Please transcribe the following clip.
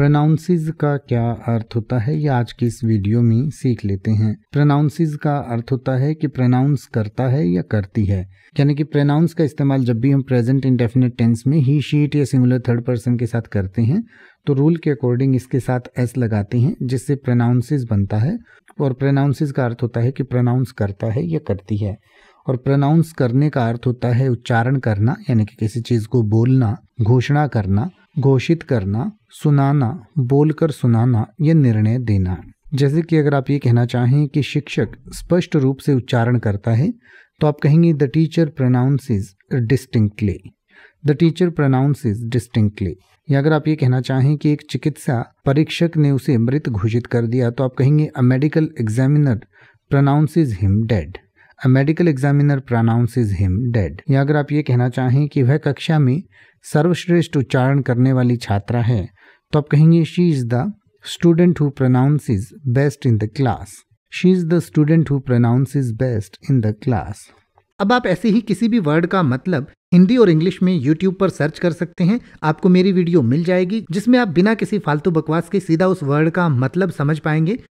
प्रोनाउंसिस का क्या अर्थ होता है ये आज की इस वीडियो में सीख लेते हैं प्रोनाउंसिस का अर्थ होता है कि प्रोनाउंस करता है या करती है यानी कि प्रोनाउंस का इस्तेमाल जब भी हम प्रेजेंट इंडेफिनेट टेंस में he she it singular third person के साथ करते हैं तो रूल के अकॉर्डिंग इसके साथ एस लगाते हैं जिससे प्रोनाउंसिस बनता है और प्रोनाउंसिस का अर्थ होता है कि प्रोनाउंस करता है या करती है और प्रोनाउंस करने का अर्थ होता है उच्चारण करना यानी कि किसी चीज़ को बोलना घोषणा करना घोषित करना सुनाना बोलकर सुनाना या निर्णय देना जैसे कि अगर आप ये कहना चाहें कि शिक्षक स्पष्ट रूप से उच्चारण करता है तो आप कहेंगे the teacher pronounces distinctly the teacher is distinctly या अगर आप ये कहना चाहें कि एक चिकित्सा परीक्षक ने उसे मृत घोषित कर दिया तो आप कहेंगे a medical examiner pronounces him dead a medical examiner pronounces him dead या अगर आप ये कहना चाहें कि वह कक्षा में सर्वश्रेष्ठ उच्चारण करने वाली छात्रा है तो आप कहेंगे she is the student who pronounces best in the class she is the student who pronounces best in the class अब आप ऐसे ही किसी भी वर्ड का मतलब हिंदी और इंग्लिश में यूट्यूब पर सर्च कर सकते हैं आपको मेरी वीडियो मिल जाएगी जिसमें आप बिना किसी फालतू बकवास के सीधा उस वर्ड का मतलब समझ पाएंगे